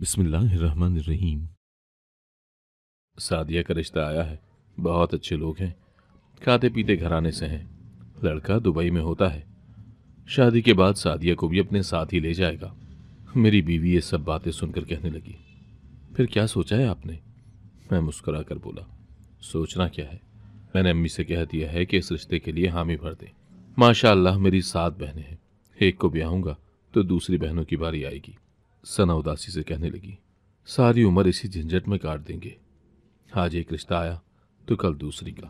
बिस्मिल्लाहिर्रहमानिर्रहीम सादिया का रिश्ता आया है बहुत अच्छे लोग हैं खाते पीते घराने से हैं लड़का दुबई में होता है शादी के बाद सादिया को भी अपने साथ ही ले जाएगा मेरी बीवी ये सब बातें सुनकर कहने लगी फिर क्या सोचा है आपने मैं मुस्करा कर बोला सोचना क्या है मैंने अम्मी से कह दिया है कि इस रिश्ते के लिए हामी भर दें माशाल्लाह मेरी सात बहनें हैं एक को ब्याहूंगा तो दूसरी बहनों की बारी आएगी सना उदासी से कहने लगी सारी उम्र इसी झंझट में काट देंगे आज एक रिश्ता आया तो कल दूसरी का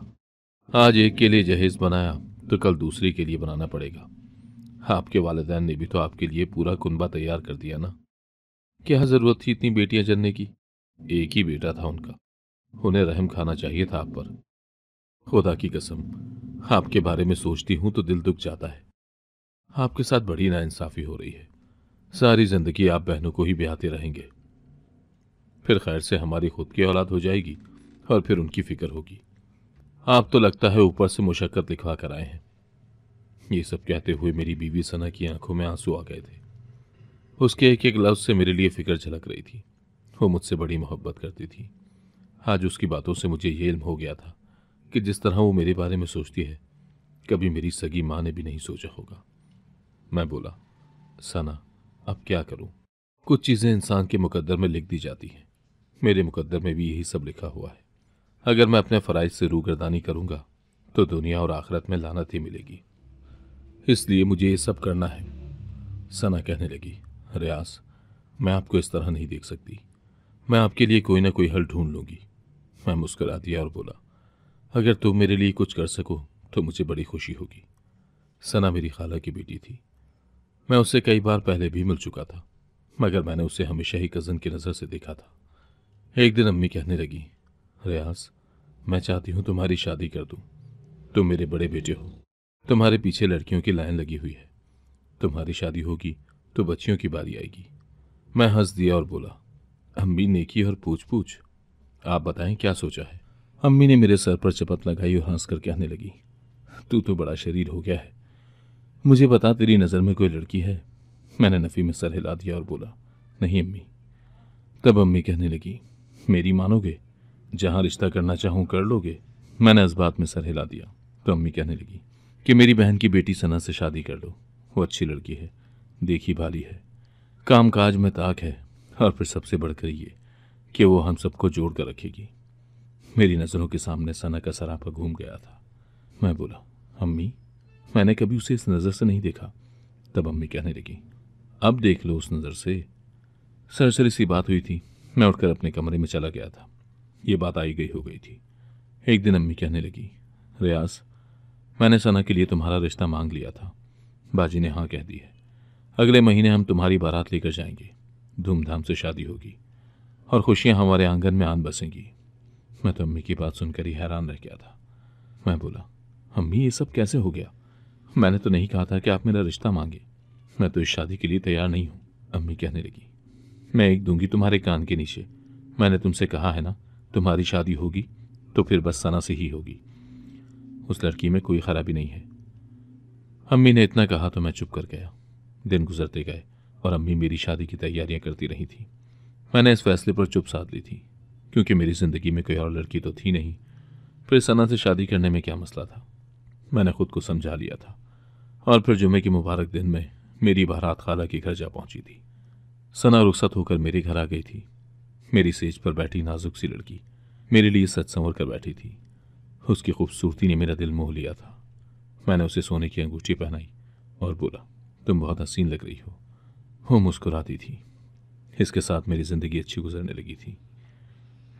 आज एक के लिए जहेज बनाया तो कल दूसरी के लिए बनाना पड़ेगा आपके वालदेन ने भी तो आपके लिए पूरा कुनबा तैयार कर दिया ना क्या ज़रूरत थी इतनी बेटियां जनने की एक ही बेटा था उनका उन्हें रहम खाना चाहिए था आप पर खुदा की कसम आपके बारे में सोचती हूं तो दिल दुख जाता है आपके साथ बड़ी नाइंसाफ़ी हो रही है सारी जिंदगी आप बहनों को ही ब्याहते रहेंगे फिर खैर से हमारी खुद की औलाद हो जाएगी और फिर उनकी फिक्र होगी आप तो लगता है ऊपर से मुशक्क़त लिखवा कर आए हैं ये सब कहते हुए मेरी बीवी सना की आंखों में आंसू आ गए थे उसके एक एक लफ्ज़ से मेरे लिए फिक्र झलक रही थी वो मुझसे बड़ी मोहब्बत करती थी आज उसकी बातों से मुझे ये इल्म हो गया था कि जिस तरह वो मेरे बारे में सोचती है कभी मेरी सगी माँ ने भी नहीं सोचा होगा मैं बोला सना अब क्या करूं? कुछ चीज़ें इंसान के मुकद्दर में लिख दी जाती हैं मेरे मुकद्दर में भी यही सब लिखा हुआ है अगर मैं अपने फ़राइज से रूगरदानी करूँगा तो दुनिया और आखिरत में लानत ही मिलेगी इसलिए मुझे ये सब करना है सना कहने लगी रियाज मैं आपको इस तरह नहीं देख सकती मैं आपके लिए कोई ना कोई हल ढूंढ लूँगी मैं मुस्करा दिया और बोला अगर तुम मेरे लिए कुछ कर सको तो मुझे बड़ी खुशी होगी सना मेरी खाला की बेटी थी मैं उससे कई बार पहले भी मिल चुका था मगर मैंने उसे हमेशा ही कज़न की नज़र से देखा था एक दिन अम्मी कहने लगी रियाज मैं चाहती हूँ तुम्हारी शादी कर दूँ तुम मेरे बड़े बेटे हो तुम्हारे पीछे लड़कियों की लाइन लगी हुई है तुम्हारी शादी होगी तो बच्चियों की बारी आएगी मैं हंस दिया और बोला अम्मी नेकी और पूछ पूछ आप बताएं क्या सोचा है अम्मी ने मेरे सर पर चपत लगाई और हंस कर कहने लगी तू तो बड़ा शरीर हो गया है मुझे बता तेरी नज़र में कोई लड़की है मैंने नफ़ी में सर हिला दिया और बोला नहीं अम्मी तब अम्मी कहने लगी मेरी मानोगे जहाँ रिश्ता करना चाहूँ कर लोगे मैंने इस बात में सर हिला दिया तो अम्मी कहने लगी कि मेरी बहन की बेटी सना से शादी कर लो वो अच्छी लड़की है देखी भाली है काम काज में ताक है और फिर सबसे बढ़कर ये कि वो हम सबको जोड़ कर रखेगी मेरी नज़रों के सामने सना का सरापा घूम गया था मैं बोला अम्मी मैंने कभी उसे इस नज़र से नहीं देखा तब अम्मी कहने लगी अब देख लो उस नज़र से सरसरी सी बात हुई थी मैं उठकर अपने कमरे में चला गया था ये बात आई गई हो गई थी एक दिन अम्मी कहने लगी रियाज मैंने सना के लिए तुम्हारा रिश्ता मांग लिया था बाजी ने हाँ कह दी है अगले महीने हम तुम्हारी बारात लेकर जाएंगे धूमधाम से शादी होगी और खुशियाँ हमारे आंगन में आन बसेंगी मैं तो अम्मी की बात सुनकर ही हैरान रह गया था मैं बोला अम्मी ये सब कैसे हो गया मैंने तो नहीं कहा था कि आप मेरा रिश्ता मांगे मैं तो इस शादी के लिए तैयार नहीं हूँ अम्मी कहने लगी मैं एक दूंगी तुम्हारे कान के नीचे मैंने तुमसे कहा है ना तुम्हारी शादी होगी तो फिर बस सना से ही होगी उस लड़की में कोई खराबी नहीं है अम्मी ने इतना कहा तो मैं चुप कर गया दिन गुजरते गए और अम्मी मेरी शादी की तैयारियां करती रही थी मैंने इस फैसले पर चुप साध ली थी क्योंकि मेरी ज़िंदगी में कोई और लड़की तो थी नहीं फिर सना से शादी करने में क्या मसला था मैंने खुद को समझा लिया था और फिर जुमे के मुबारक दिन में मेरी बारात खाला के घर जा पहुंची थी सना रुखसत होकर मेरे घर आ गई थी मेरी सेज पर बैठी नाजुक सी लड़की मेरे लिए सच संवर कर बैठी थी उसकी खूबसूरती ने मेरा दिल मोह लिया था मैंने उसे सोने की अंगूठी पहनाई और बोला तुम बहुत हसीन लग रही हो वो मुस्कुराती थी इसके साथ मेरी ज़िंदगी अच्छी गुजरने लगी थी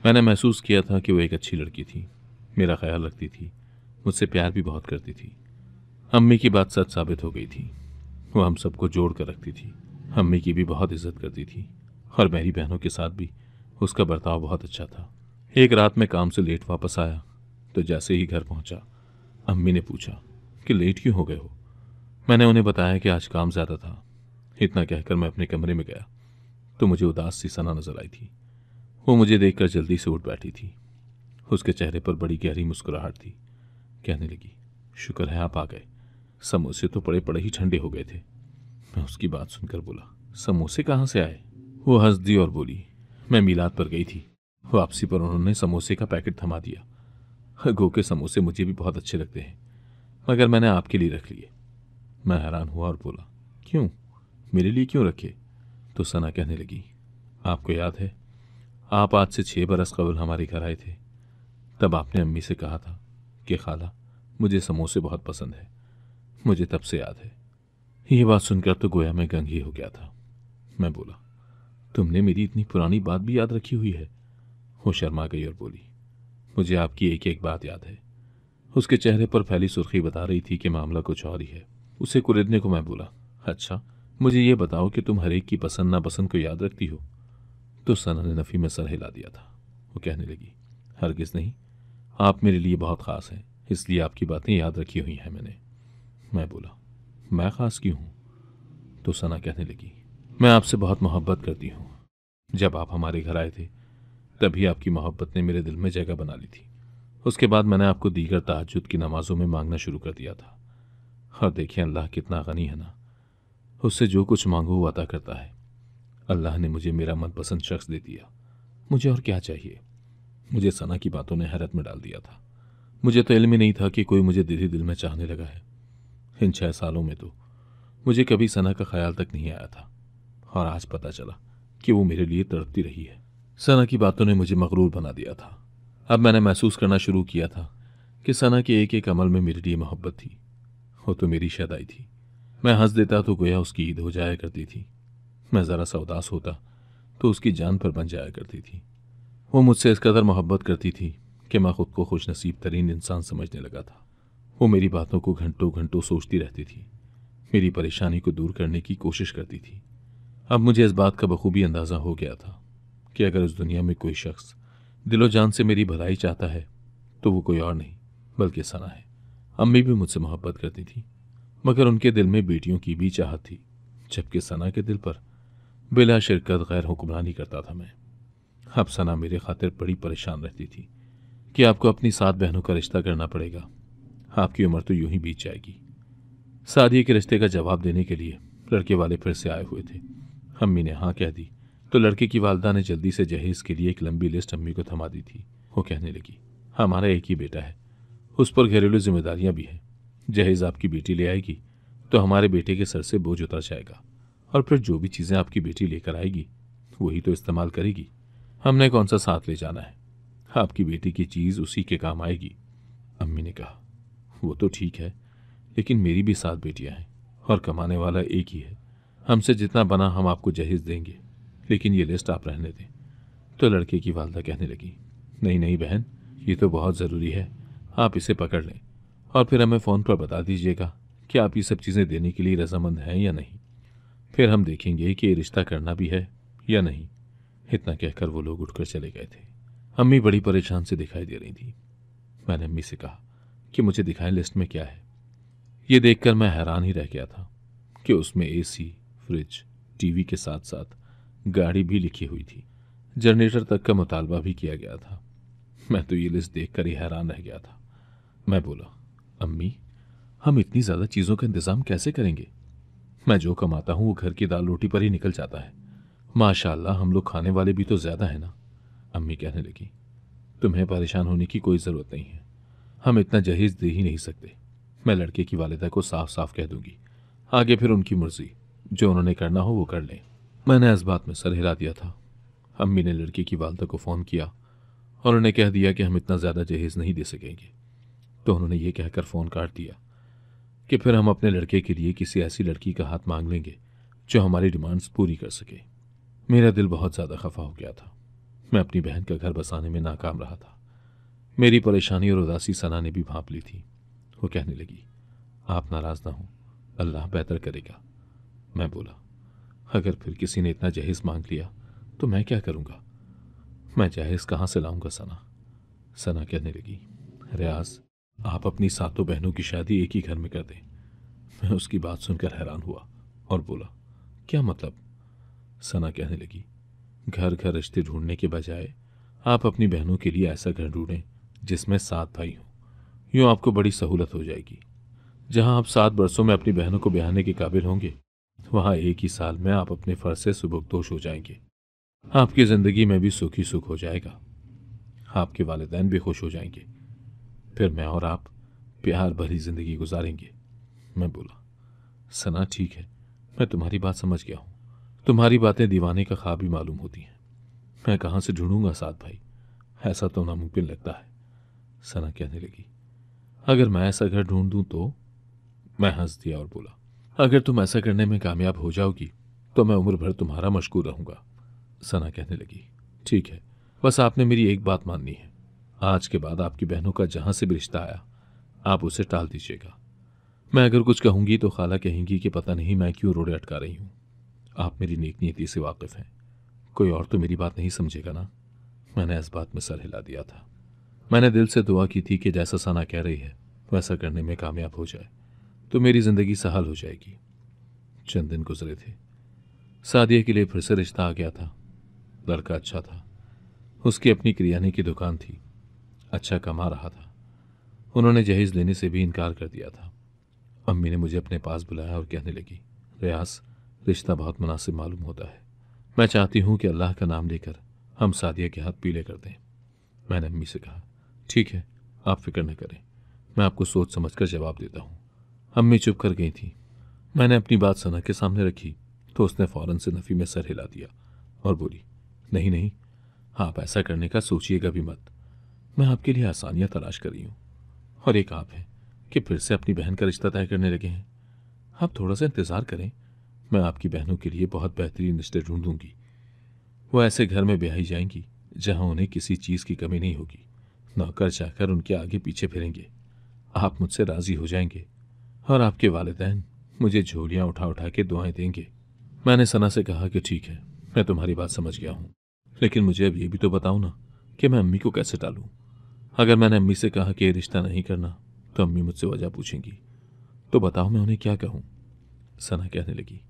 मैंने महसूस किया था कि वो एक अच्छी लड़की थी मेरा ख्याल रखती थी मुझसे प्यार भी बहुत करती थी अम्मी की बात सच साबित हो गई थी वो हम सबको जोड़ कर रखती थी अम्मी की भी बहुत इज्जत करती थी और मेरी बहनों के साथ भी उसका बर्ताव बहुत अच्छा था एक रात मैं काम से लेट वापस आया तो जैसे ही घर पहुंचा अम्मी ने पूछा कि लेट क्यों हो गए हो मैंने उन्हें बताया कि आज काम ज़्यादा था इतना कहकर मैं अपने कमरे में गया तो मुझे उदास सी सना नजर आई थी वो मुझे देखकर जल्दी से उठ बैठी थी उसके चेहरे पर बड़ी गहरी मुस्कुराहट थी कहने लगी शुक्र है आप आ गए समोसे तो पड़े पड़े ही ठंडे हो गए थे मैं उसकी बात सुनकर बोला समोसे कहाँ से आए वो हंस दी और बोली मैं मीलाद पर गई थी वापसी पर उन्होंने समोसे का पैकेट थमा दिया गो के समोसे मुझे भी बहुत अच्छे लगते हैं मगर मैंने आपके लिए रख लिए मैं हैरान हुआ और बोला क्यों मेरे लिए क्यों रखे तो सना कहने लगी आपको याद है आप आज से छः बरस कबल हमारे घर आए थे तब आपने अम्मी से कहा था कि खाला मुझे समोसे बहुत पसंद है मुझे तब से याद है ये बात सुनकर तो गोया में गंग ही हो गया था मैं बोला तुमने मेरी इतनी पुरानी बात भी याद रखी हुई है वो शर्मा गई और बोली मुझे आपकी एक एक बात याद है उसके चेहरे पर फैली सुर्खी बता रही थी कि मामला कुछ और ही है उसे कुरेदने को मैं बोला अच्छा मुझे ये बताओ कि तुम हरेक की पसंद नापसंद को याद रखती हो तो सना ने नफ़ी में सर हिला दिया था वो कहने लगी हरगिज़ नहीं आप मेरे लिए बहुत ख़ास हैं इसलिए आपकी बातें याद रखी हुई हैं मैंने मैं बोला मैं ख़ास की हूँ तो सना कहने लगी मैं आपसे बहुत मोहब्बत करती हूँ जब आप हमारे घर आए थे तभी आपकी मोहब्बत ने मेरे दिल में जगह बना ली थी उसके बाद मैंने आपको दीगर तहजद की नमाज़ों में मांगना शुरू कर दिया था और देखिए अल्लाह कितना गनी है ना उससे जो कुछ मांगो वो अदा करता है अल्लाह ने मुझे मेरा मनपसंद शख्स दे दिया मुझे और क्या चाहिए मुझे सना की बातों ने हैरत में डाल दिया था मुझे तो इल्म ही नहीं था कि कोई मुझे दिल ही दिल में चाहने लगा है इन छह सालों में तो मुझे कभी सना का ख्याल तक नहीं आया था और आज पता चला कि वो मेरे लिए तड़पती रही है सना की बातों ने मुझे मकरूर बना दिया था अब मैंने महसूस करना शुरू किया था कि सना के एक एक अमल में मेरे लिए मोहब्बत थी वो तो मेरी शदाई थी मैं हंस देता तो गोया उसकी ईद हो जाया करती थी मैं ज़रा सा उदास होता तो उसकी जान पर बन जाया करती थी वो मुझसे इस कदर मोहब्बत करती थी कि मैं खुद को खुश नसीब तरीन इंसान समझने लगा था वो मेरी बातों को घंटों घंटों सोचती रहती थी मेरी परेशानी को दूर करने की कोशिश करती थी अब मुझे इस बात का बखूबी अंदाज़ा हो गया था कि अगर उस दुनिया में कोई शख्स दिलो जान से मेरी भलाई चाहता है तो वो कोई और नहीं बल्कि सना है अम्मी भी मुझसे मोहब्बत करती थी मगर उनके दिल में बेटियों की भी चाहत थी जबकि सना के दिल पर बिला शिरकत गैर हुक्मरानी करता था मैं अब सना मेरे खातिर बड़ी परेशान रहती थी कि आपको अपनी सात बहनों का रिश्ता करना पड़ेगा आपकी उम्र तो यूं ही बीत जाएगी शादी के रिश्ते का जवाब देने के लिए लड़के वाले फिर से आए हुए थे अम्मी ने हाँ कह दी तो लड़के की वालदा ने जल्दी से जहेज के लिए एक लंबी लिस्ट अम्मी को थमा दी थी वो कहने लगी हमारा एक ही बेटा है उस पर घरेलू जिम्मेदारियां भी हैं जहेज आपकी बेटी ले आएगी तो हमारे बेटे के सर से बोझ उतर जाएगा और फिर जो भी चीज़ें आपकी बेटी लेकर आएगी वही तो इस्तेमाल करेगी हमने कौन सा साथ ले जाना है आपकी बेटी की चीज़ उसी के काम आएगी अम्मी ने कहा वो तो ठीक है लेकिन मेरी भी सात बेटियां हैं और कमाने वाला एक ही है हमसे जितना बना हम आपको जहेज देंगे लेकिन ये लिस्ट आप रहने दें तो लड़के की वालदा कहने लगी नहीं नहीं बहन ये तो बहुत ज़रूरी है आप इसे पकड़ लें और फिर हमें फ़ोन पर बता दीजिएगा कि आप ये सब चीज़ें देने के लिए रजामंद हैं या नहीं फिर हम देखेंगे कि ये रिश्ता करना भी है या नहीं इतना कहकर वो लोग उठकर चले गए थे अम्मी बड़ी परेशान से दिखाई दे रही थी मैंने अम्मी से कहा कि मुझे दिखाएं लिस्ट में क्या है ये देखकर मैं हैरान ही रह गया था कि उसमें एसी, फ्रिज टीवी के साथ साथ गाड़ी भी लिखी हुई थी जनरेटर तक का मुतालबा भी किया गया था मैं तो ये लिस्ट देख कर ही हैरान रह गया था मैं बोला अम्मी हम इतनी ज़्यादा चीज़ों का इंतज़ाम कैसे करेंगे मैं जो कमाता हूँ वो घर की दाल रोटी पर ही निकल जाता है माशाल्लाह हम लोग खाने वाले भी तो ज़्यादा है ना अम्मी कहने लगी तुम्हें परेशान होने की कोई ज़रूरत नहीं है हम इतना जहेज दे ही नहीं सकते मैं लड़के की वालदा को साफ साफ कह दूंगी आगे फिर उनकी मर्जी जो उन्होंने करना हो वो कर लें मैंने इस बात में सर हिला दिया था अम्मी ने लड़के की वालदा को फ़ोन किया और उन्होंने कह दिया कि हम इतना ज़्यादा जहेज़ नहीं दे सकेंगे तो उन्होंने ये कहकर फ़ोन काट दिया कि फिर हम अपने लड़के के लिए किसी ऐसी लड़की का हाथ मांग लेंगे जो हमारी डिमांड्स पूरी कर सके मेरा दिल बहुत ज़्यादा खफा हो गया था मैं अपनी बहन का घर बसाने में नाकाम रहा था मेरी परेशानी और उदासी सना ने भी भाप ली थी वो कहने लगी आप नाराज़ ना हो अल्लाह बेहतर करेगा मैं बोला अगर फिर किसी ने इतना जहेज़ मांग लिया तो मैं क्या करूँगा मैं जहेज़ कहाँ से लाऊंगा सना सना कहने लगी रियाज आप अपनी सातों बहनों की शादी एक ही घर में कर दें मैं उसकी बात सुनकर हैरान हुआ और बोला क्या मतलब सना कहने लगी घर घर रिश्ते ढूंढने के बजाय आप अपनी बहनों के लिए ऐसा घर ढूंढें जिसमें सात भाई हों यूँ आपको बड़ी सहूलत हो जाएगी जहाँ आप सात बरसों में अपनी बहनों को ब्याहने के काबिल होंगे वहाँ एक ही साल में आप अपने फर्ज से सुबुकदोश हो जाएंगे आपकी ज़िंदगी में भी सुखी सुख हो जाएगा आपके वालदेन भी खुश हो जाएंगे फिर मैं और आप प्यार भरी ज़िंदगी गुजारेंगे मैं बोला सना ठीक है मैं तुम्हारी बात समझ गया हूँ तुम्हारी बातें दीवाने का ख्वाब ही मालूम होती हैं मैं कहाँ से ढूंढूंगा साथ भाई ऐसा तो नामुमकिन लगता है सना कहने लगी अगर मैं ऐसा घर ढूंढ दूं तो मैं हंस दिया और बोला अगर तुम ऐसा करने में कामयाब हो जाओगी तो मैं उम्र भर तुम्हारा मशहूर रहूंगा सना कहने लगी ठीक है बस आपने मेरी एक बात माननी है आज के बाद आपकी बहनों का जहां से भी रिश्ता आया आप उसे टाल दीजिएगा मैं अगर कुछ कहूंगी तो खाला कहेंगी कि पता नहीं मैं क्यों रोड़े अटका रही हूं आप मेरी नेक नीति से वाकिफ़ हैं कोई और तो मेरी बात नहीं समझेगा ना मैंने इस बात में सर हिला दिया था मैंने दिल से दुआ की थी कि जैसा सना कह रही है वैसा करने में कामयाब हो जाए तो मेरी ज़िंदगी सहल हो जाएगी चंद दिन गुजरे थे सादिया के लिए फिर से रिश्ता आ गया था लड़का अच्छा था उसकी अपनी किरियाने की दुकान थी अच्छा कमा रहा था उन्होंने जहेज लेने से भी इनकार कर दिया था अम्मी ने मुझे अपने पास बुलाया और कहने लगी रियाज रिश्ता बहुत मुनासिब मालूम होता है मैं चाहती हूँ कि अल्लाह का नाम लेकर हम सादिया के हाथ पीले कर दें मैंने अम्मी से कहा ठीक है आप फिक्र न करें मैं आपको सोच समझ कर जवाब देता हूँ अम्मी चुप कर गई थी मैंने अपनी बात सना के सामने रखी तो उसने फ़ौरन से नफ़ी में सर हिला दिया और बोली नहीं नहीं आप ऐसा करने का सोचिएगा भी मत मैं आपके लिए आसानियाँ तलाश कर रही हूँ और एक आप हैं कि फिर से अपनी बहन का रिश्ता तय करने लगे हैं आप थोड़ा सा इंतज़ार करें मैं आपकी बहनों के लिए बहुत बेहतरीन रिश्ते ढूंढूंगी वो ऐसे घर में ब्याही जाएंगी जहां उन्हें किसी चीज़ की कमी नहीं होगी नौकर जाकर उनके आगे पीछे फिरेंगे आप मुझसे राज़ी हो जाएंगे और आपके वालदेन मुझे झोलियाँ उठा उठा के दुआएं देंगे मैंने सना से कहा कि ठीक है मैं तुम्हारी बात समझ गया हूँ लेकिन मुझे अब ये भी तो बताओ ना कि मैं अम्मी को कैसे टालूँ अगर मैंने अम्मी से कहा कि ये रिश्ता नहीं करना तो अम्मी मुझसे वजह पूछेंगी तो बताओ मैं उन्हें क्या कहूँ सना कहने लगी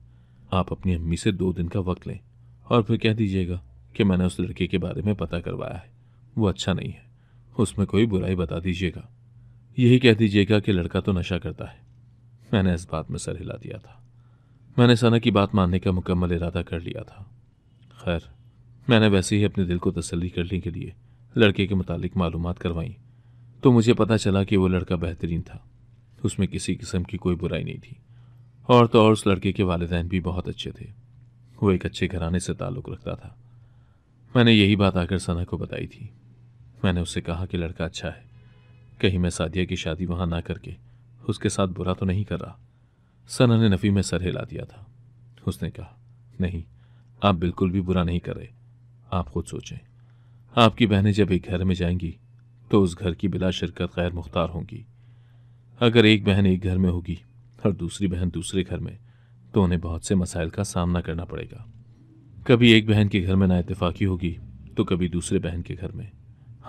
आप अपनी अम्मी से दो दिन का वक्त लें और फिर कह दीजिएगा कि मैंने उस लड़के के बारे में पता करवाया है वो अच्छा नहीं है उसमें कोई बुराई बता दीजिएगा यही कह दीजिएगा कि लड़का तो नशा करता है मैंने इस बात में सर हिला दिया था मैंने सना की बात मानने का मुकम्मल इरादा कर लिया था खैर मैंने वैसे ही अपने दिल को तसल्ली करने के लिए लड़के के मुतालिक मालूम करवाई तो मुझे पता चला कि वो लड़का बेहतरीन था उसमें किसी किस्म की कोई बुराई नहीं थी और तो और उस लड़के के वालदेन भी बहुत अच्छे थे वो एक अच्छे घराने से ताल्लुक़ रखता था मैंने यही बात आकर सना को बताई थी मैंने उससे कहा कि लड़का अच्छा है कहीं मैं सादिया की शादी वहाँ ना करके उसके साथ बुरा तो नहीं कर रहा सना ने नफ़ी में सर हिला दिया था उसने कहा नहीं आप बिल्कुल भी बुरा नहीं कर रहे आप खुद सोचें आपकी बहनें जब एक घर में जाएंगी तो उस घर की बिला शिरकत गैर मुख्तार होंगी अगर एक बहन एक घर में होगी और दूसरी बहन दूसरे घर में तो उन्हें बहुत से मसाइल का सामना करना पड़ेगा कभी एक बहन के घर में नाइतफाक़ी होगी तो कभी दूसरे बहन के घर में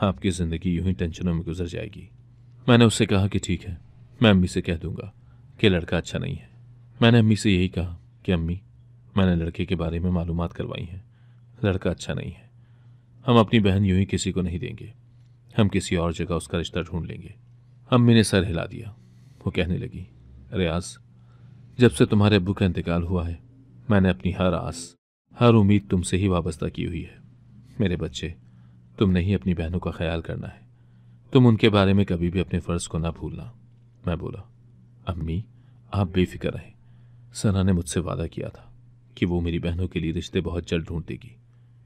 आपकी ज़िंदगी यूं ही टेंशनों में गुजर जाएगी मैंने उससे कहा कि ठीक है मैं अम्मी से कह दूंगा कि लड़का अच्छा नहीं है मैंने अम्मी से यही कहा कि अम्मी मैंने लड़के के बारे में मालूम करवाई हैं लड़का अच्छा नहीं है हम अपनी बहन यूं ही किसी को नहीं देंगे हम किसी और जगह उसका रिश्ता ढूंढ लेंगे अम्मी ने सर हिला दिया वो कहने लगी रियाज जब से तुम्हारे अबू का इंतकाल हुआ है मैंने अपनी हर आस हर उम्मीद तुमसे ही वाबस्ता की हुई है मेरे बच्चे तुमने ही अपनी बहनों का ख्याल करना है तुम उनके बारे में कभी भी अपने फ़र्ज़ को ना भूलना मैं बोला अम्मी आप बेफिक्र रहें सना ने मुझसे वादा किया था कि वो मेरी बहनों के लिए रिश्ते बहुत जल्द ढूंढ देगी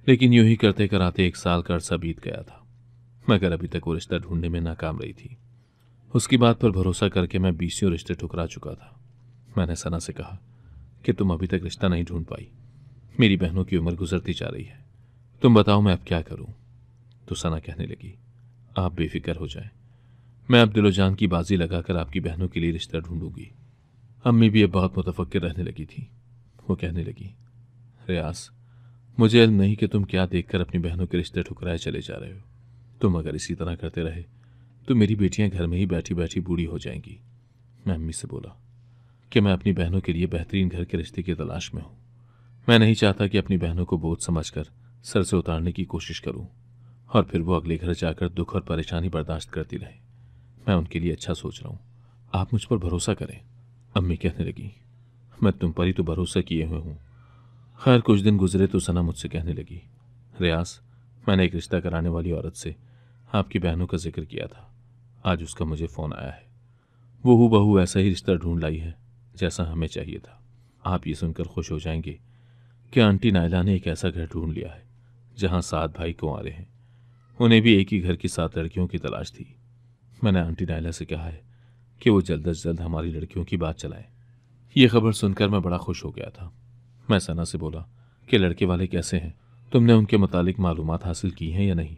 लेकिन यूं ही करते कराते एक साल का अर्सा बीत गया था मगर अभी तक वो रिश्ता ढूंढने में नाकाम रही थी उसकी बात पर भरोसा करके मैं बीसियों रिश्ते ठुकरा चुका था मैंने सना से कहा कि तुम अभी तक रिश्ता नहीं ढूंढ पाई मेरी बहनों की उम्र गुजरती जा रही है तुम बताओ मैं अब क्या करूं तो सना कहने लगी आप बेफिक्र हो जाए मैं अब दिलोजान की बाजी लगाकर आपकी बहनों के लिए रिश्ता ढूंढूंगी अम्मी भी अब बहुत मुतफक् रहने लगी थी वो कहने लगी रियाज मुझे नहीं कि तुम क्या देखकर अपनी बहनों के रिश्ते ठुकराए चले जा रहे हो तुम अगर इसी तरह करते रहे तो मेरी बेटियां घर में ही बैठी बैठी बूढ़ी हो जाएंगी मैं अम्मी से बोला कि मैं अपनी बहनों के लिए बेहतरीन घर के रिश्ते की तलाश में हूँ मैं नहीं चाहता कि अपनी बहनों को बोझ समझकर सर से उतारने की कोशिश करूँ और फिर वो अगले घर जाकर दुख और परेशानी बर्दाश्त करती रहे मैं उनके लिए अच्छा सोच रहा हूँ आप मुझ पर भरोसा करें अम्मी कहने लगी मैं तुम पर ही तो भरोसा किए हुए हूँ खैर कुछ दिन गुजरे तो सना मुझसे कहने लगी रियाज मैंने एक रिश्ता कराने वाली औरत से आपकी बहनों का जिक्र किया था आज उसका मुझे फ़ोन आया है वो हु बहू ऐसा ही रिश्ता ढूंढ लाई है जैसा हमें चाहिए था आप ये सुनकर खुश हो जाएंगे कि आंटी नायला ने एक ऐसा घर ढूंढ लिया है जहाँ सात भाई रहे हैं उन्हें भी एक ही घर की सात लड़कियों की तलाश थी मैंने आंटी नायला से कहा है कि वो जल्द अज जल्द हमारी लड़कियों की बात चलाएं ये खबर सुनकर मैं बड़ा खुश हो गया था मैं सना से बोला कि लड़के वाले कैसे हैं तुमने उनके मुतालिक मालूम हासिल की हैं या नहीं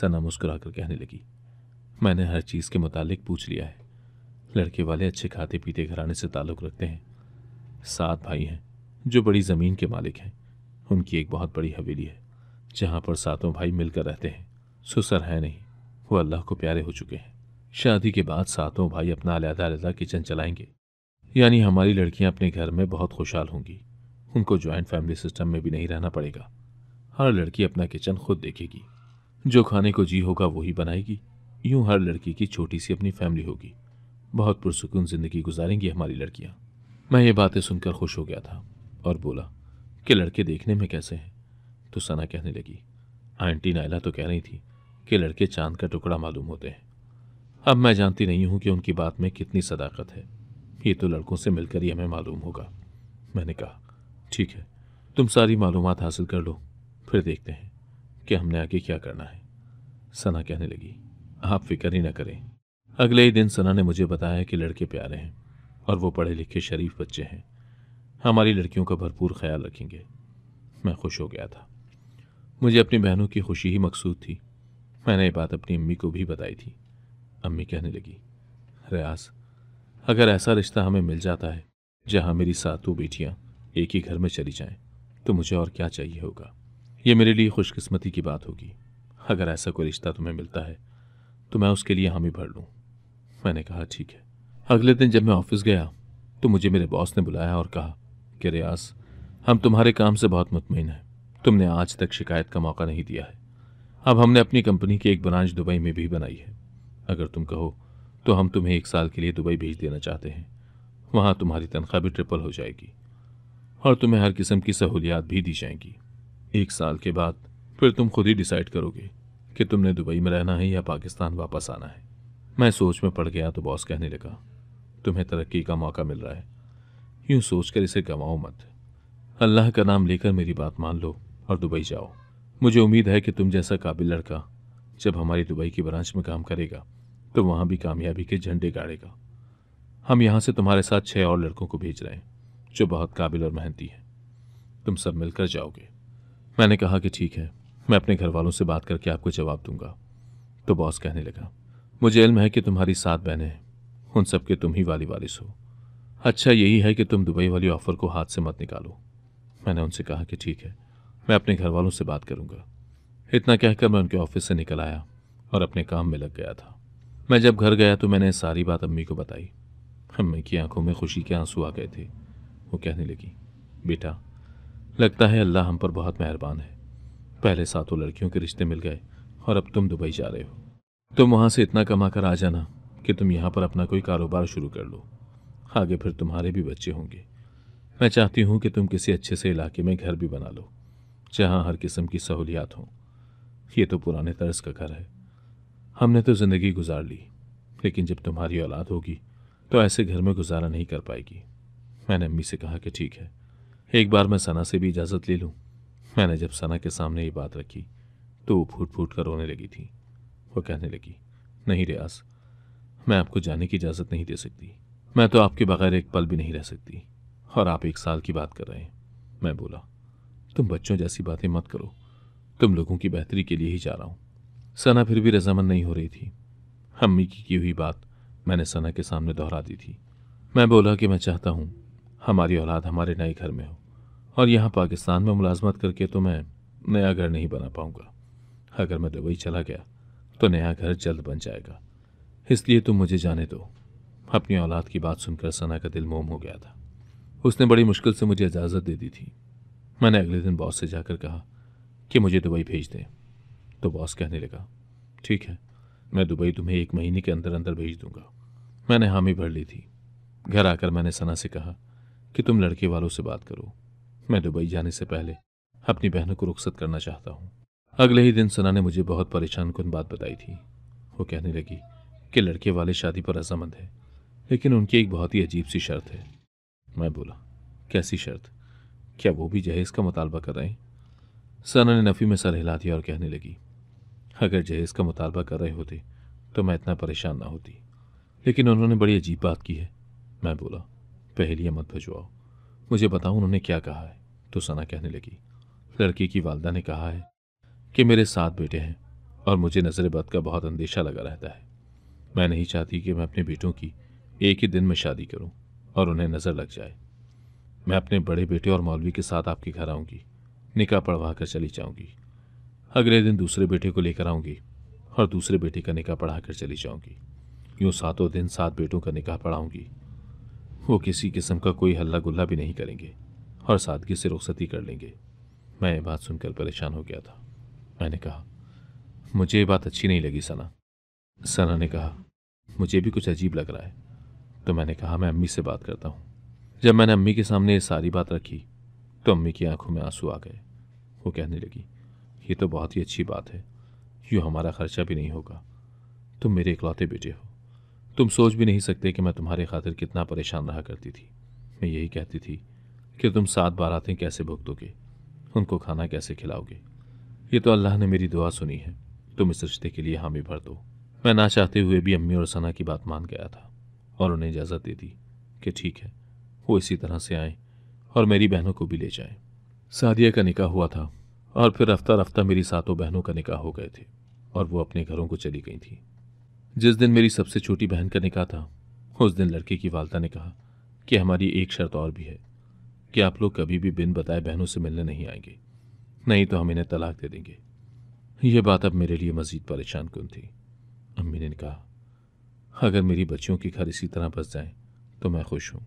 सना मुस्कुरा कर कहने लगी मैंने हर चीज़ के मुतालिक पूछ लिया है लड़के वाले अच्छे खाते पीते घराने से ताल्लुक़ रखते हैं सात भाई हैं जो बड़ी ज़मीन के मालिक हैं उनकी एक बहुत बड़ी हवेली है जहाँ पर सातों भाई मिलकर रहते हैं सुसर है नहीं वो अल्लाह को प्यारे हो चुके हैं शादी के बाद सातों भाई अपना अलहदा अलहदा किचन चलाएंगे यानी हमारी लड़कियाँ अपने घर में बहुत खुशहाल होंगी उनको जॉइंट फैमिली सिस्टम में भी नहीं रहना पड़ेगा हर लड़की अपना किचन खुद देखेगी जो खाने को जी होगा वही बनाएगी यूं हर लड़की की छोटी सी अपनी फैमिली होगी बहुत पुरसकून ज़िंदगी गुजारेंगी हमारी लड़कियाँ मैं ये बातें सुनकर खुश हो गया था और बोला कि लड़के देखने में कैसे हैं तो सना कहने लगी आंटी नायला तो कह रही थी कि लड़के चांद का टुकड़ा मालूम होते हैं अब मैं जानती नहीं हूँ कि उनकी बात में कितनी सदाकत है ये तो लड़कों से मिलकर ही हमें मालूम होगा मैंने कहा ठीक है तुम सारी मालूम हासिल कर लो फिर देखते हैं कि हमने आगे क्या करना है सना कहने लगी आप फिक्र ही ना करें अगले ही दिन सना ने मुझे बताया कि लड़के प्यारे हैं और वो पढ़े लिखे शरीफ बच्चे हैं हमारी लड़कियों का भरपूर ख्याल रखेंगे मैं खुश हो गया था मुझे अपनी बहनों की खुशी ही मकसूद थी मैंने ये बात अपनी अम्मी को भी बताई थी अम्मी कहने लगी रियाज अगर ऐसा रिश्ता हमें मिल जाता है जहाँ मेरी सातों बेटियाँ एक ही घर में चली जाएं, तो मुझे और क्या चाहिए होगा ये मेरे लिए खुशकिस्मती की बात होगी अगर ऐसा कोई रिश्ता तुम्हें मिलता है तो मैं उसके लिए हामी भर लूँ मैंने कहा ठीक है अगले दिन जब मैं ऑफिस गया तो मुझे मेरे बॉस ने बुलाया और कहा कि रियाज हम तुम्हारे काम से बहुत मुतमिन हैं तुमने आज तक शिकायत का मौका नहीं दिया है अब हमने अपनी कंपनी की एक ब्रांच दुबई में भी बनाई है अगर तुम कहो तो हम तुम्हें एक साल के लिए दुबई भेज देना चाहते हैं वहाँ तुम्हारी तनख्वाह भी ट्रिपल हो जाएगी और तुम्हें हर किस्म की सहूलियात भी दी जाएंगी एक साल के बाद फिर तुम खुद ही डिसाइड करोगे कि तुमने दुबई में रहना है या पाकिस्तान वापस आना है मैं सोच में पड़ गया तो बॉस कहने लगा तुम्हें तरक्की का मौका मिल रहा है यूं सोच कर इसे गंवाओ मत अल्लाह का नाम लेकर मेरी बात मान लो और दुबई जाओ मुझे उम्मीद है कि तुम जैसा काबिल लड़का जब हमारी दुबई की ब्रांच में काम करेगा तो वहाँ भी कामयाबी के झंडे गाड़ेगा हम यहाँ से तुम्हारे साथ छः और लड़कों को भेज रहे हैं जो बहुत काबिल और मेहनती हैं तुम सब मिलकर जाओगे मैंने कहा कि ठीक है मैं अपने घर वालों से बात करके आपको जवाब दूंगा तो बॉस कहने लगा मुझे इल्म है कि तुम्हारी सात बहनें उन सब के तुम ही वाली वारिस हो अच्छा यही है कि तुम दुबई वाली ऑफ़र को हाथ से मत निकालो मैंने उनसे कहा कि ठीक है मैं अपने घर वालों से बात करूंगा इतना कहकर मैं उनके ऑफिस से निकल आया और अपने काम में लग गया था मैं जब घर गया तो मैंने सारी बात अम्मी को बताई अम्मी की आंखों में खुशी के आंसू आ गए थे वो कहने लगी बेटा लगता है अल्लाह हम पर बहुत मेहरबान है पहले सातों लड़कियों के रिश्ते मिल गए और अब तुम दुबई जा रहे हो तुम वहां से इतना कमा कर आ जाना कि तुम यहां पर अपना कोई कारोबार शुरू कर लो आगे फिर तुम्हारे भी बच्चे होंगे मैं चाहती हूँ कि तुम किसी अच्छे से इलाके में घर भी बना लो जहाँ हर किस्म की सहूलियात हों ये तो पुराने तर्ज का घर है हमने तो ज़िंदगी गुजार ली लेकिन जब तुम्हारी औलाद होगी तो ऐसे घर में गुजारा नहीं कर पाएगी मैंने अम्मी से कहा कि ठीक है एक बार मैं सना से भी इजाज़त ले लूँ मैंने जब सना के सामने ये बात रखी तो वो फूट फूट कर रोने लगी थी वो कहने लगी नहीं रियाज मैं आपको जाने की इजाज़त नहीं दे सकती मैं तो आपके बगैर एक पल भी नहीं रह सकती और आप एक साल की बात कर रहे हैं मैं बोला तुम बच्चों जैसी बातें मत करो तुम लोगों की बेहतरी के लिए ही जा रहा हूँ सना फिर भी रजामंद नहीं हो रही थी अम्मी की की हुई बात मैंने सना के सामने दोहरा दी थी मैं बोला कि मैं चाहता हूँ हमारी औलाद हमारे नए घर में हो और यहाँ पाकिस्तान में मुलाजमत करके तो मैं नया घर नहीं बना पाऊँगा अगर मैं दुबई चला गया तो नया घर जल्द बन जाएगा इसलिए तुम मुझे जाने दो अपनी औलाद की बात सुनकर सना का दिल मोम हो गया था उसने बड़ी मुश्किल से मुझे इजाज़त दे दी थी मैंने अगले दिन बॉस से जाकर कहा कि मुझे दुबई भेज दें तो बॉस कहने लगा ठीक है मैं दुबई तुम्हें एक महीने के अंदर अंदर भेज दूंगा मैंने हामी भर ली थी घर आकर मैंने सना से कहा कि तुम लड़के वालों से बात करो मैं दुबई जाने से पहले अपनी बहनों को रुखसत करना चाहता हूँ अगले ही दिन सना ने मुझे बहुत परेशान कुन बात बताई थी वो कहने लगी कि लड़के वाले शादी पर रजामंद है लेकिन उनकी एक बहुत ही अजीब सी शर्त है मैं बोला कैसी शर्त क्या वो भी जहेज़ का मुतालबा कर रहे हैं सना ने नफ़ी में सर हिला दिया और कहने लगी अगर जहेज़ का मुतालबा कर रहे होते तो मैं इतना परेशान ना होती लेकिन उन्होंने बड़ी अजीब बात की है मैं बोला पहलिया मत भजवाओ मुझे बताओ उन्होंने क्या कहा है तो सना कहने लगी लड़की की वालदा ने कहा है कि मेरे सात बेटे हैं और मुझे नज़र बद का बहुत अंदेशा लगा रहता है मैं नहीं चाहती कि मैं अपने बेटों की एक ही दिन में शादी करूं और उन्हें नज़र लग जाए मैं अपने बड़े बेटे और मौलवी के साथ आपके घर आऊँगी निकाह पढ़वा कर चली जाऊँगी अगले दिन दूसरे बेटे को लेकर आऊँगी और दूसरे बेटे का निकाह पढ़ा कर चली जाऊँगी यूँ सातों दिन सात बेटों का निकाह पढ़ाऊँगी वो किसी किस्म का कोई हल्ला गुल्ला भी नहीं करेंगे और सादगी से रुखसती कर लेंगे मैं ये बात सुनकर परेशान हो गया था मैंने कहा मुझे ये बात अच्छी नहीं लगी सना सना ने कहा मुझे भी कुछ अजीब लग रहा है तो मैंने कहा मैं अम्मी से बात करता हूँ जब मैंने अम्मी के सामने ये सारी बात रखी तो अम्मी की आंखों में आंसू आ गए वो कहने लगी ये तो बहुत ही अच्छी बात है यूँ हमारा खर्चा भी नहीं होगा तुम मेरे इकलौते बेटे हो तुम सोच भी नहीं सकते कि मैं तुम्हारे खातिर कितना परेशान रहा करती थी मैं यही कहती थी कि तुम सात बारातें कैसे भुगतोगे उनको खाना कैसे खिलाओगे ये तो अल्लाह ने मेरी दुआ सुनी है तुम इस रिश्ते के लिए हामी भर दो मैं ना चाहते हुए भी अम्मी और सना की बात मान गया था और उन्हें इजाज़त दे दी कि ठीक है वो इसी तरह से आए और मेरी बहनों को भी ले जाएं। सादिया का निकाह हुआ था और फिर रफ्ता रफ्ता मेरी सातों बहनों का निकाह हो गए थे और वो अपने घरों को चली गई थी जिस दिन मेरी सबसे छोटी बहन का निकाह था उस दिन लड़के की वालदा ने कहा कि हमारी एक शर्त और भी है कि आप लोग कभी भी बिन बताए बहनों से मिलने नहीं आएंगे नहीं तो हम इन्हें तलाक दे देंगे ये बात अब मेरे लिए मज़ीद परेशान कौन थी अम्मी ने कहा अगर मेरी बच्चियों की घर इसी तरह बस जाए तो मैं खुश हूँ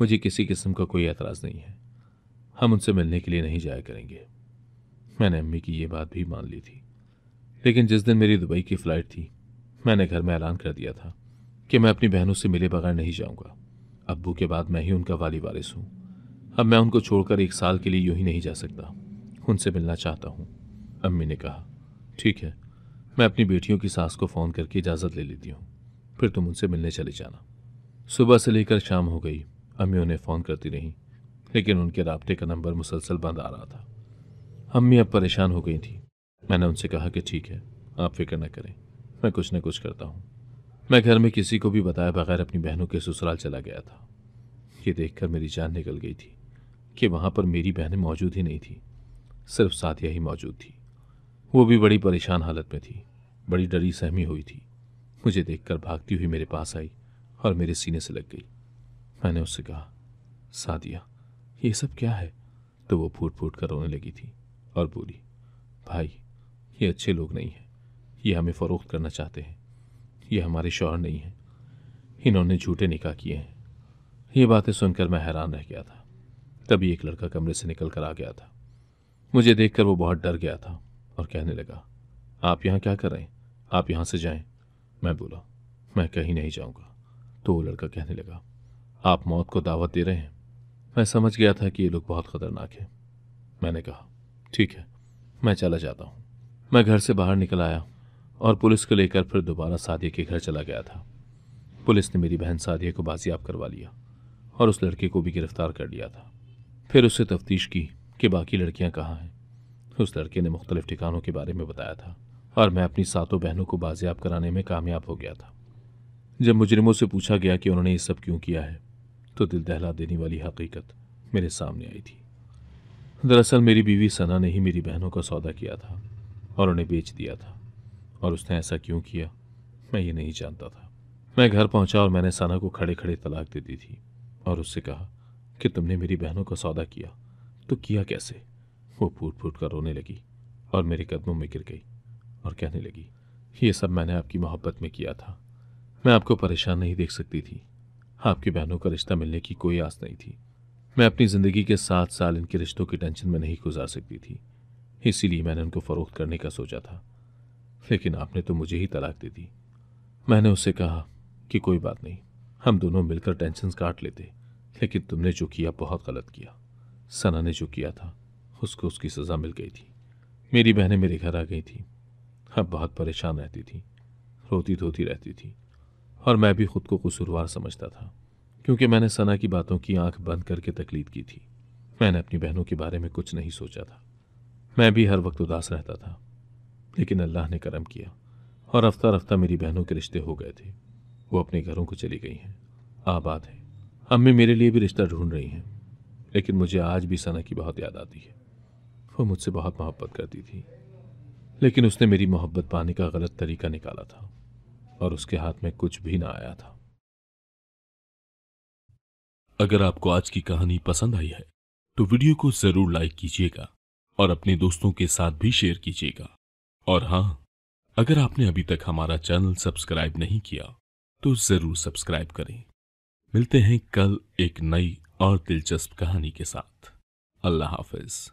मुझे किसी किस्म का कोई एतराज़ नहीं है हम उनसे मिलने के लिए नहीं जाया करेंगे मैंने अम्मी की यह बात भी मान ली थी लेकिन जिस दिन मेरी दुबई की फ़्लाइट थी मैंने घर में ऐलान कर दिया था कि मैं अपनी बहनों से मिले बगैर नहीं जाऊँगा अब्बू के बाद मैं ही उनका वाली वारिस हूँ अब मैं उनको छोड़कर एक साल के लिए यूं ही नहीं जा सकता उनसे मिलना चाहता हूँ अम्मी ने कहा ठीक है मैं अपनी बेटियों की सास को फ़ोन करके इजाज़त ले लेती हूँ फिर तुम उनसे मिलने चले जाना सुबह से लेकर शाम हो गई अम्मी उन्हें फ़ोन करती रहीं लेकिन उनके रबते का नंबर मुसलसल बंद आ रहा था अम्मी अब परेशान हो गई थी मैंने उनसे कहा कि ठीक है आप फिक्र न करें मैं कुछ न कुछ करता हूँ मैं घर में किसी को भी बताए बगैर अपनी बहनों के ससुराल चला गया था ये देखकर मेरी जान निकल गई थी कि वहाँ पर मेरी बहनें मौजूद ही नहीं थी सिर्फ साथिया ही मौजूद थी वो भी बड़ी परेशान हालत में थी बड़ी डरी सहमी हुई थी मुझे देखकर भागती हुई मेरे पास आई और मेरे सीने से लग गई मैंने उससे कहा सादिया ये सब क्या है तो वो फूट फूट कर रोने लगी थी और बोली भाई ये अच्छे लोग नहीं हैं ये हमें फ़रोख्त करना चाहते हैं ये हमारे शौहर नहीं हैं इन्होंने झूठे निकाह किए हैं ये बातें सुनकर मैं हैरान रह गया था तभी एक लड़का कमरे से निकल कर आ गया था मुझे देखकर वो बहुत डर गया था और कहने लगा आप यहाँ क्या कर रहे हैं आप यहाँ से जाएं मैं बोला मैं कहीं नहीं जाऊँगा तो वो लड़का कहने लगा आप मौत को दावत दे रहे हैं मैं समझ गया था कि ये लोग बहुत ख़तरनाक हैं मैंने कहा ठीक है मैं चला जाता हूँ मैं घर से बाहर निकल आया और पुलिस को लेकर फिर दोबारा सादिया के घर चला गया था पुलिस ने मेरी बहन सादिया को बाजियाब करवा लिया और उस लड़के को भी गिरफ्तार कर लिया था फिर उससे तफ्तीश की कि बाकी लड़कियां कहाँ हैं उस लड़के ने मुख्तलिफ ठिकानों के बारे में बताया था और मैं अपनी सातों बहनों को बाजियाब कराने में कामयाब हो गया था जब मुजरिमों से पूछा गया कि उन्होंने ये सब क्यों किया है तो दिल दहला देने वाली हकीकत मेरे सामने आई थी दरअसल मेरी बीवी सना ने ही मेरी बहनों का सौदा किया था और उन्हें बेच दिया था और उसने ऐसा क्यों किया मैं ये नहीं जानता था मैं घर पहुंचा और मैंने सना को खड़े खड़े तलाक दे दी थी और उससे कहा कि तुमने मेरी बहनों का सौदा किया तो किया कैसे वो फूट फूट कर रोने लगी और मेरे कदमों में गिर गई और कहने लगी ये सब मैंने आपकी मोहब्बत में किया था मैं आपको परेशान नहीं देख सकती थी आपकी बहनों का रिश्ता मिलने की कोई आस नहीं थी मैं अपनी ज़िंदगी के सात साल इनके रिश्तों की टेंशन में नहीं गुजार सकती थी इसीलिए मैंने उनको फ़रोख्त करने का सोचा था लेकिन आपने तो मुझे ही तलाक दे दी मैंने उससे कहा कि कोई बात नहीं हम दोनों मिलकर टेंशन काट लेते लेकिन तुमने जो किया बहुत गलत किया सना ने जो किया था उसको उसकी सज़ा मिल गई थी मेरी बहनें मेरे घर आ गई थी अब बहुत परेशान रहती थी रोती धोती रहती थी और मैं भी खुद को कसूरवार समझता था क्योंकि मैंने सना की बातों की आंख बंद करके तकलीद की थी मैंने अपनी बहनों के बारे में कुछ नहीं सोचा था मैं भी हर वक्त उदास रहता था लेकिन अल्लाह ने करम किया और रफ्ता रफ्ता मेरी बहनों के रिश्ते हो गए थे वो अपने घरों को चली गई हैं आबाद हैं अम्मी मेरे लिए भी रिश्ता ढूंढ रही हैं लेकिन मुझे आज भी सना की बहुत याद आती है वो मुझसे बहुत मोहब्बत करती थी लेकिन उसने मेरी मोहब्बत पाने का गलत तरीका निकाला था और उसके हाथ में कुछ भी ना आया था अगर आपको आज की कहानी पसंद आई है तो वीडियो को जरूर लाइक कीजिएगा और अपने दोस्तों के साथ भी शेयर कीजिएगा और हाँ अगर आपने अभी तक हमारा चैनल सब्सक्राइब नहीं किया तो जरूर सब्सक्राइब करें मिलते हैं कल एक नई और दिलचस्प कहानी के साथ अल्लाह हाफिज़